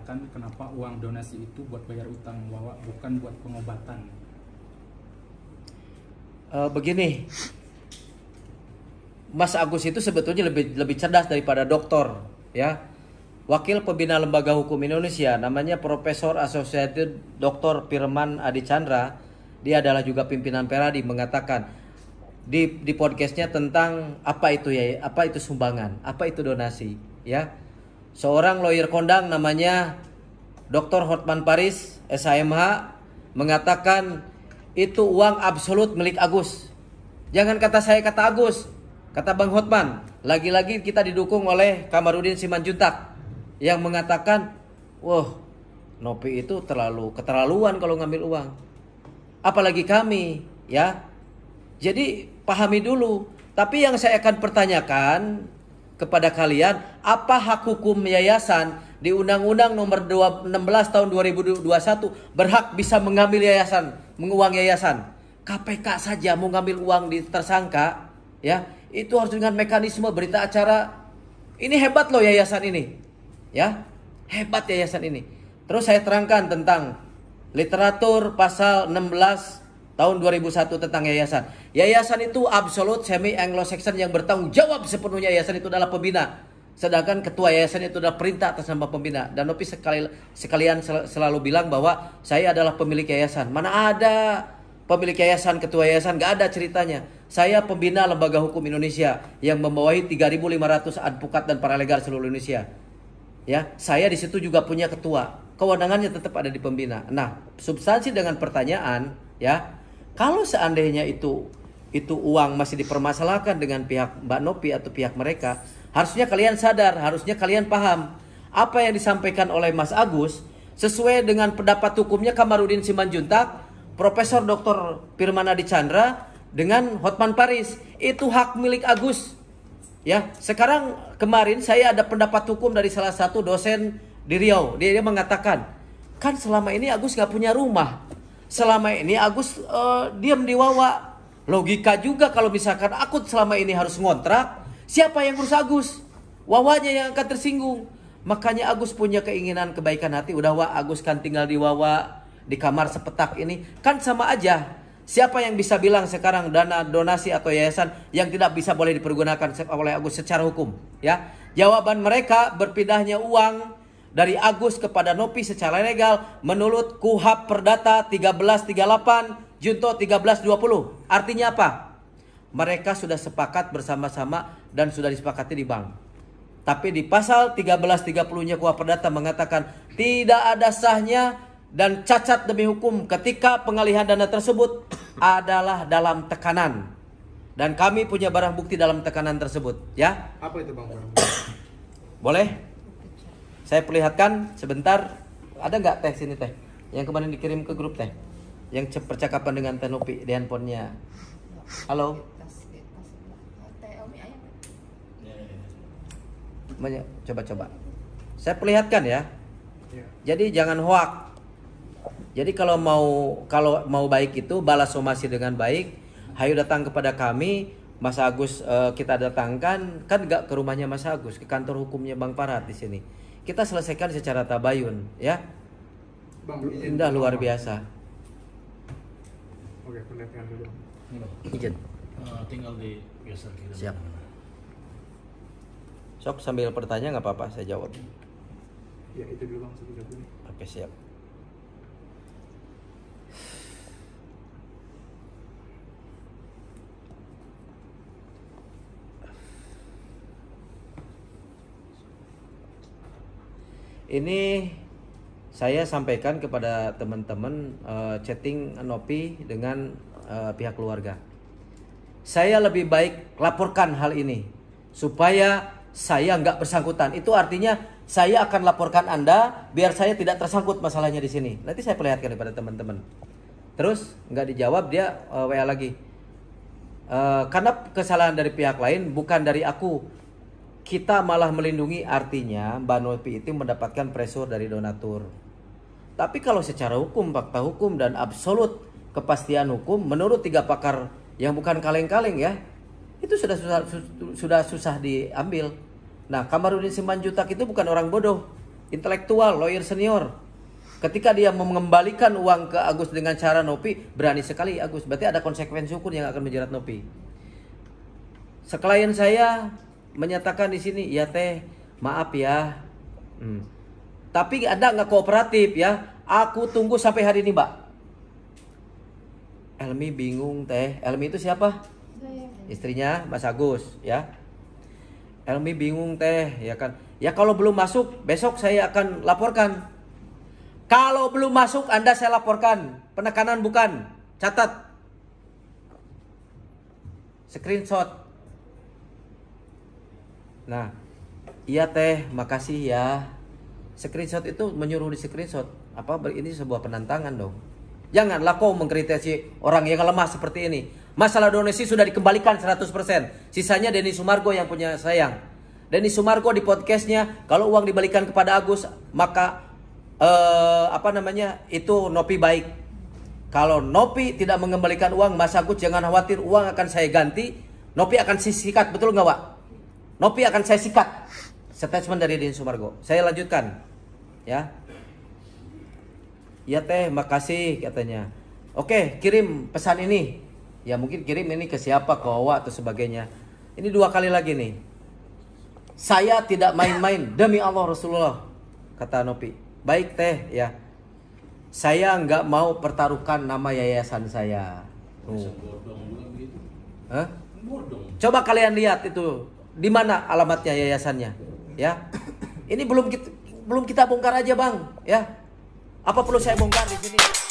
menanyakan kenapa uang donasi itu buat bayar utang Wawa bukan buat pengobatan? Uh, begini, Mas Agus itu sebetulnya lebih lebih cerdas daripada dokter, ya. Wakil Pembina Lembaga Hukum Indonesia, namanya Profesor Associated Dr. Firman Adi Chandra, dia adalah juga pimpinan Peradi mengatakan di di podcastnya tentang apa itu ya, apa itu sumbangan, apa itu donasi, ya seorang lawyer kondang namanya Dr. Hotman Paris SHMH mengatakan itu uang absolut milik Agus. Jangan kata saya kata Agus, kata Bang Hotman. Lagi-lagi kita didukung oleh Kamarudin Simanjuntak yang mengatakan, "Wah, Nopi itu terlalu keterlaluan kalau ngambil uang." Apalagi kami, ya. Jadi pahami dulu. Tapi yang saya akan pertanyakan kepada kalian apa hak hukum yayasan di Undang-Undang Nomor 16 Tahun 2021 berhak bisa mengambil yayasan, menguang yayasan. KPK saja mau ngambil uang di tersangka, ya itu harus dengan mekanisme berita acara. Ini hebat loh yayasan ini, ya hebat yayasan ini. Terus saya terangkan tentang literatur pasal 16 tahun 2001 tentang yayasan. Yayasan itu absolut semi Anglo-Saxon yang bertanggung jawab sepenuhnya yayasan itu adalah pembina. Sedangkan ketua yayasan itu adalah perintah atas nama pembina. Dan Nopi sekali, sekalian sel, selalu bilang bahwa saya adalah pemilik yayasan. Mana ada pemilik yayasan, ketua yayasan, gak ada ceritanya. Saya pembina lembaga hukum Indonesia yang membawahi 3.500 advokat dan paralegal seluruh Indonesia. Ya, saya di situ juga punya ketua. Kewenangannya tetap ada di pembina. Nah, substansi dengan pertanyaan, ya, kalau seandainya itu itu uang masih dipermasalahkan dengan pihak Mbak Nopi atau pihak mereka, harusnya kalian sadar, harusnya kalian paham apa yang disampaikan oleh Mas Agus sesuai dengan pendapat hukumnya Kamarudin Simanjuntak, Profesor Dr. Firman Adi Chandra dengan Hotman Paris. Itu hak milik Agus. Ya, sekarang kemarin saya ada pendapat hukum dari salah satu dosen di Riau. Dia, dia mengatakan, kan selama ini Agus nggak punya rumah selama ini Agus uh, diam di Wawa. Logika juga kalau misalkan aku selama ini harus ngontrak, siapa yang urus Agus? Wawanya yang akan tersinggung. Makanya Agus punya keinginan kebaikan hati. Udah Wak, Agus kan tinggal di Wawa, di kamar sepetak ini. Kan sama aja. Siapa yang bisa bilang sekarang dana donasi atau yayasan yang tidak bisa boleh dipergunakan oleh Agus secara hukum? Ya, jawaban mereka berpindahnya uang dari Agus kepada Nopi secara legal menurut Kuhab Perdata 1338 Junto 1320. Artinya apa? Mereka sudah sepakat bersama-sama dan sudah disepakati di bank. Tapi di pasal 1330-nya Kuhab Perdata mengatakan tidak ada sahnya dan cacat demi hukum ketika pengalihan dana tersebut adalah dalam tekanan dan kami punya barang bukti dalam tekanan tersebut ya apa itu bang boleh saya perlihatkan sebentar. Ada nggak teh sini teh? Yang kemarin dikirim ke grup teh? Yang percakapan dengan Teh Nopi di handphonenya. Halo. Coba-coba. Saya perlihatkan ya. Iya. Jadi jangan hoak. Jadi kalau mau kalau mau baik itu balas somasi dengan baik. Hayu datang kepada kami, Mas Agus eh, kita datangkan kan nggak ke rumahnya Mas Agus ke kantor hukumnya Bang Parat di sini kita selesaikan secara tabayun ya indah luar biasa oke pendampingan dulu izin eh, tinggal di geser kita siap sok sambil pertanyaan nggak apa-apa saya jawab ya itu dulu bang saya jawab oke siap Ini saya sampaikan kepada teman-teman uh, chatting Nopi dengan uh, pihak keluarga. Saya lebih baik laporkan hal ini supaya saya nggak bersangkutan. Itu artinya saya akan laporkan Anda biar saya tidak tersangkut masalahnya di sini. Nanti saya perlihatkan kepada teman-teman. Terus nggak dijawab dia uh, eh, WA lagi. Uh, karena kesalahan dari pihak lain bukan dari aku, kita malah melindungi artinya Mbak Novi itu mendapatkan pressure dari donatur. Tapi kalau secara hukum, fakta hukum dan absolut kepastian hukum menurut tiga pakar yang bukan kaleng-kaleng ya, itu sudah susah sudah susah diambil. Nah, Kamarudin Simanjutak itu bukan orang bodoh, intelektual, lawyer senior. Ketika dia mengembalikan uang ke Agus dengan cara Nopi, berani sekali Agus. Berarti ada konsekuensi hukum yang akan menjerat Nopi. Sekalian saya menyatakan di sini ya teh maaf ya hmm. tapi ada nggak kooperatif ya aku tunggu sampai hari ini mbak Elmi bingung teh Elmi itu siapa istrinya Mas Agus ya Elmi bingung teh ya kan ya kalau belum masuk besok saya akan laporkan kalau belum masuk Anda saya laporkan penekanan bukan catat screenshot Nah, iya teh, makasih ya. Screenshot itu menyuruh di screenshot. Apa ini sebuah penantangan dong? Janganlah kau mengkritisi orang yang lemah seperti ini. Masalah donasi sudah dikembalikan 100%. Sisanya Denny Sumargo yang punya sayang. Denny Sumargo di podcastnya, kalau uang dibalikan kepada Agus, maka eh, apa namanya itu Nopi baik. Kalau Nopi tidak mengembalikan uang, Mas Agus jangan khawatir uang akan saya ganti. Nopi akan sisikat, betul nggak pak? Nopi akan saya sikat. Statement dari Din Sumargo. Saya lanjutkan. Ya. Ya teh, makasih katanya. Oke, kirim pesan ini. Ya mungkin kirim ini ke siapa, ke Owa atau sebagainya. Ini dua kali lagi nih. Saya tidak main-main demi Allah Rasulullah kata Nopi. Baik teh ya. Saya nggak mau pertaruhkan nama yayasan saya. Coba kalian lihat itu di mana alamatnya yayasannya ya ini belum kita, belum kita bongkar aja bang ya apa perlu saya bongkar di sini